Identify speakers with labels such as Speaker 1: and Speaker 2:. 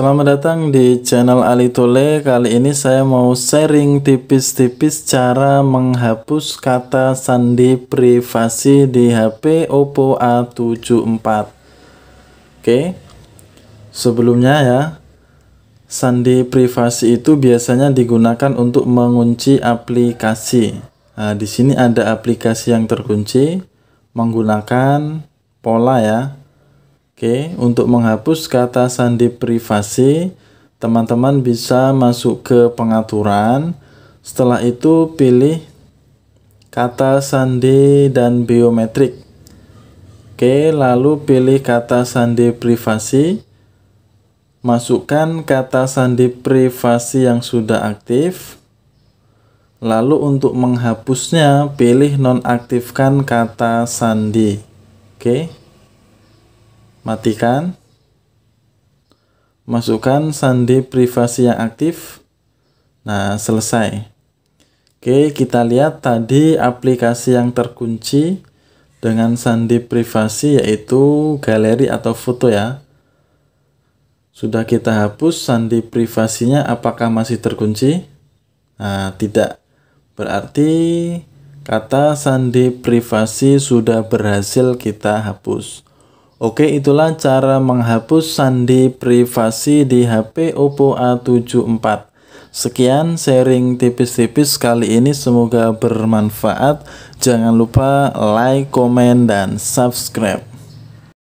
Speaker 1: Selamat datang di channel Ali Tole. Kali ini saya mau sharing tipis-tipis cara menghapus kata sandi privasi di HP Oppo A74. Oke. Sebelumnya ya, sandi privasi itu biasanya digunakan untuk mengunci aplikasi. Nah, di sini ada aplikasi yang terkunci menggunakan pola ya Oke, untuk menghapus kata sandi privasi, teman-teman bisa masuk ke pengaturan. Setelah itu pilih kata sandi dan biometrik. Oke, lalu pilih kata sandi privasi. Masukkan kata sandi privasi yang sudah aktif. Lalu untuk menghapusnya, pilih nonaktifkan kata sandi. Oke matikan. Masukkan sandi privasi yang aktif. Nah, selesai. Oke, kita lihat tadi aplikasi yang terkunci dengan sandi privasi yaitu galeri atau foto ya. Sudah kita hapus sandi privasinya apakah masih terkunci? Nah, tidak. Berarti kata sandi privasi sudah berhasil kita hapus. Oke itulah cara menghapus sandi privasi di HP Oppo A74 Sekian sharing tipis-tipis kali ini semoga bermanfaat Jangan lupa like, komen, dan subscribe